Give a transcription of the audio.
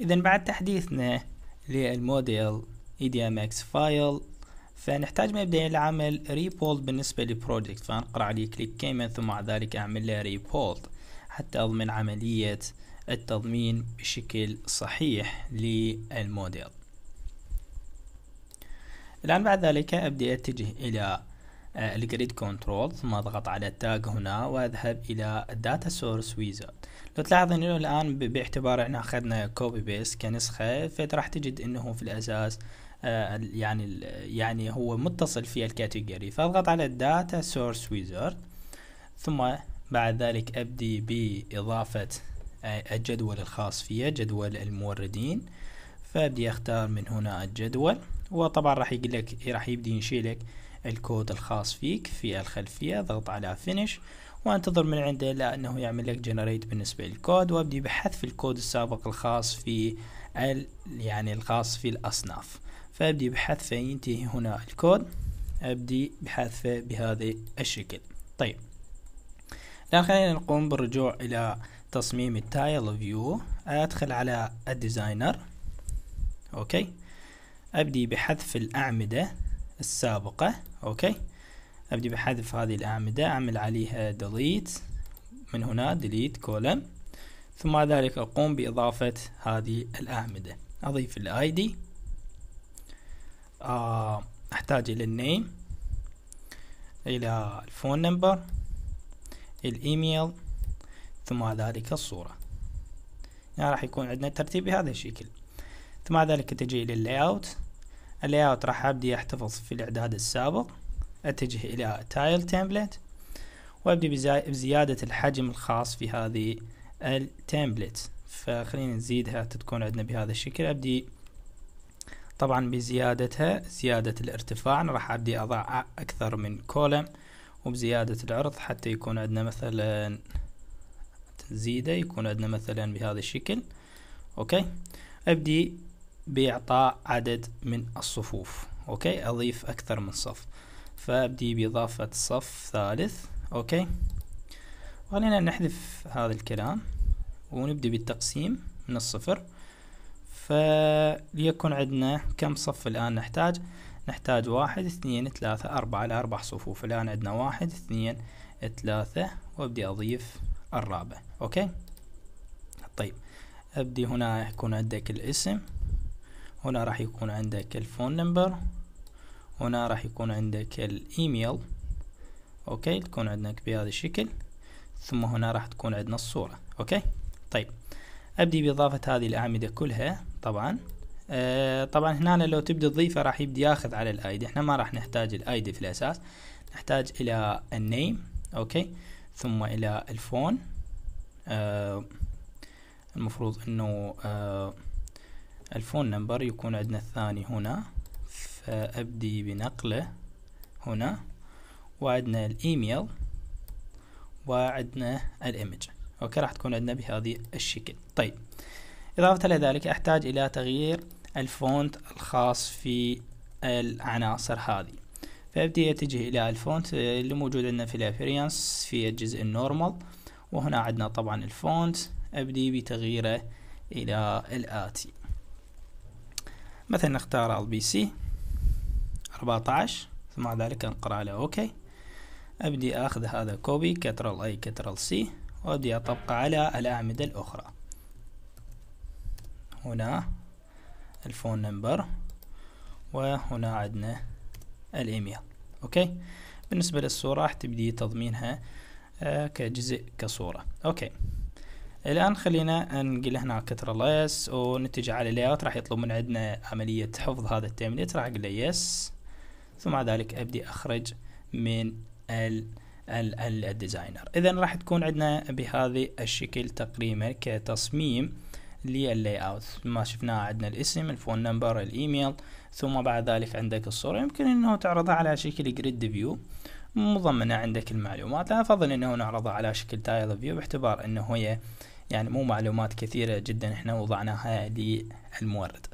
اذا بعد تحديثنا للموديل EDMX فايل فنحتاج مبدئيا لعمل ريبولد بالنسبة لبروجكت فنقرأ عليه كليك كيمن ثم بعد ذلك أعمل له ريبولد حتى أضمن عملية التضمين بشكل صحيح للموديل الآن بعد ذلك أبدأ أتجه إلى آه، الجريد كنترول ثم اضغط على التاج هنا واذهب الى داتا سورس ويزارد لو تلاحظ انه الان باعتبار احنا اخذنا كوبي بيست كنسخة فراح تجد انه في الاساس آه، يعني يعني هو متصل في الكاتيجوري فاضغط على داتا سورس ويزارد ثم بعد ذلك ابدي باضافة آه، الجدول الخاص فيه جدول الموردين فابدي اختار من هنا الجدول وطبعا راح يقول لك راح يبدي يشيلك الكود الخاص فيك في الخلفية ضغط على فينيش وانتظر من عنده الى انه يعمل لك جنريت بالنسبة للكود وابدي بحث في الكود السابق الخاص في ال يعني الخاص في الاصناف فابدي بحث فينتهي هنا الكود ابدي بحث بهذا الشكل طيب الان خلينا نقوم بالرجوع الى تصميم التايل فيو ادخل على الديزاينر اوكي ابدي بحذف الاعمدة السابقة اوكي ابدي بحذف هذه الاعمدة اعمل عليها ديليت من هنا ديليت كولم ثم بعد ذلك اقوم باضافة هذه الاعمدة اضيف الاي آه، دي احتاج الى النيم الى الفون نمبر الايميل ثم ذلك الصورة يعني راح يكون عندنا ترتيب بهذا الشكل ثم بعد ذلك تجي الى اللاي اوت layout راح أبدي أحتفظ في الإعداد السابق أتجه إلى tile template وأبدي بزيادة الحجم الخاص في هذه التمبلت فخلينا نزيدها تكون عندنا بهذا الشكل أبدي طبعا بزيادتها زيادة الارتفاع راح أبدي أضع أكثر من كولم وبزيادة العرض حتى يكون عندنا مثلا تزيده يكون عندنا مثلا بهذا الشكل أوكي أبدي بإعطاء عدد من الصفوف أوكي أضيف أكثر من صف فأبدي بإضافة صف ثالث أوكي خلينا نحذف هذا الكلام ونبدأ بالتقسيم من الصفر فليكن عندنا كم صف الآن نحتاج نحتاج واحد اثنين ثلاثة أربعة لأربع صفوف الآن عندنا واحد اثنين ثلاثة وأبدي أضيف الرابع أوكي طيب أبدي هنا يكون عندك الاسم هنا راح يكون عندك الفون نمبر هنا راح يكون عندك الايميل اوكي تكون عندنا بهذا الشكل ثم هنا راح تكون عندنا الصورة اوكي طيب ابدي باضافة هذه الاعمدة كلها طبعا آه طبعا هنا لو تبدي تضيفه راح يبدي ياخذ على الايد احنا ما راح نحتاج الايد في الاساس نحتاج الى النيم اوكي ثم الى الفون آه المفروض انه آه الفون نمبر يكون عندنا الثاني هنا فأبدي بنقله هنا وعندنا الإيميل وعندنا الإيمج أوكي راح تكون عندنا بهذه الشكل طيب إضافة إلى ذلك أحتاج إلى تغيير الفونت الخاص في العناصر هذه فأبدي أتجه إلى الفونت اللي موجود عندنا في الأبيريانس في الجزء النورمال وهنا عندنا طبعا الفونت أبدي بتغييره إلى الآتي مثلا نختار بي سي 14 ثم بعد ذلك نقرأ على اوكي ابدي اخذ هذا كوبي كترال اي كترال سي وابدي اطبقه على الاعمدة الاخرى هنا الفون نمبر وهنا عندنا الايميل اوكي بالنسبة للصورة راح تبدي تضمينها آه، كجزء كصورة اوكي الان خلينا نقول هنا كتر الله يس ونتجه على اللاyout راح يطلب من عندنا عمليه حفظ هذا التمليت راح اقول يس ثم بعد ذلك ابدي اخرج من ال الديزاينر اذا راح تكون عندنا بهذا الشكل تقريبا كتصميم للاي اوت ما شفناه عندنا الاسم الفون نمبر الايميل ثم بعد ذلك عندك الصوره يمكن انه تعرضها على شكل جريد فيو مضمنه عندك المعلومات انا افضل انه نعرضها على شكل تايل فيو باعتبار انه هي يعني مو معلومات كثيرة جدا احنا وضعناها للمورد